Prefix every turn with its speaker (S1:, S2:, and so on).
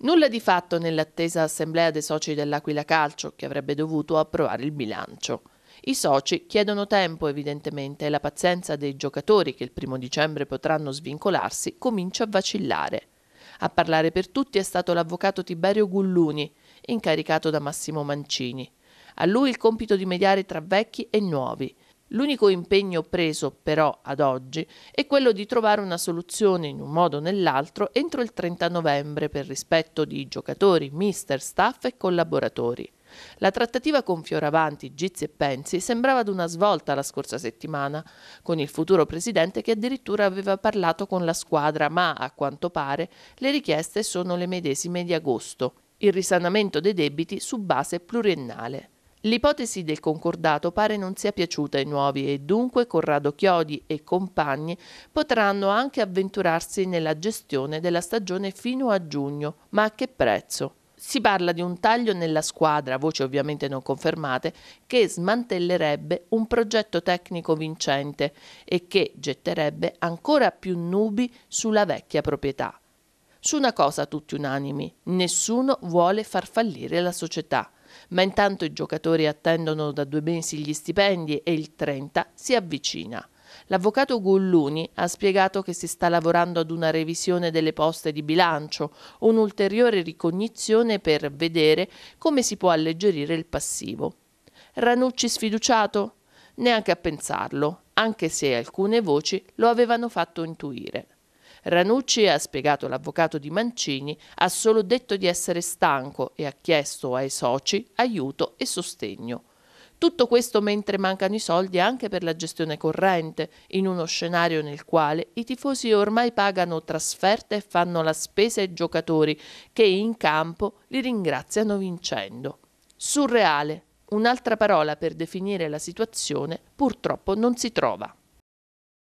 S1: Nulla di fatto nell'attesa assemblea dei soci dell'Aquila Calcio che avrebbe dovuto approvare il bilancio. I soci chiedono tempo evidentemente e la pazienza dei giocatori che il primo dicembre potranno svincolarsi comincia a vacillare. A parlare per tutti è stato l'avvocato Tiberio Gulluni, incaricato da Massimo Mancini. A lui il compito di mediare tra vecchi e nuovi – L'unico impegno preso però ad oggi è quello di trovare una soluzione in un modo o nell'altro entro il 30 novembre per rispetto di giocatori, mister, staff e collaboratori. La trattativa con Fioravanti, Gizzi e Pensi sembrava ad una svolta la scorsa settimana, con il futuro presidente che addirittura aveva parlato con la squadra, ma a quanto pare le richieste sono le medesime di agosto, il risanamento dei debiti su base pluriennale. L'ipotesi del concordato pare non sia piaciuta ai nuovi e dunque Corrado Chiodi e compagni potranno anche avventurarsi nella gestione della stagione fino a giugno, ma a che prezzo? Si parla di un taglio nella squadra, voci ovviamente non confermate, che smantellerebbe un progetto tecnico vincente e che getterebbe ancora più nubi sulla vecchia proprietà. Su una cosa tutti unanimi, nessuno vuole far fallire la società ma intanto i giocatori attendono da due mesi gli stipendi e il 30 si avvicina. L'avvocato Gulluni ha spiegato che si sta lavorando ad una revisione delle poste di bilancio, un'ulteriore ricognizione per vedere come si può alleggerire il passivo. Ranucci sfiduciato? Neanche a pensarlo, anche se alcune voci lo avevano fatto intuire. Ranucci, ha spiegato l'avvocato di Mancini, ha solo detto di essere stanco e ha chiesto ai soci aiuto e sostegno. Tutto questo mentre mancano i soldi anche per la gestione corrente, in uno scenario nel quale i tifosi ormai pagano trasferte e fanno la spesa ai giocatori che in campo li ringraziano vincendo. Surreale, un'altra parola per definire la situazione, purtroppo non si trova.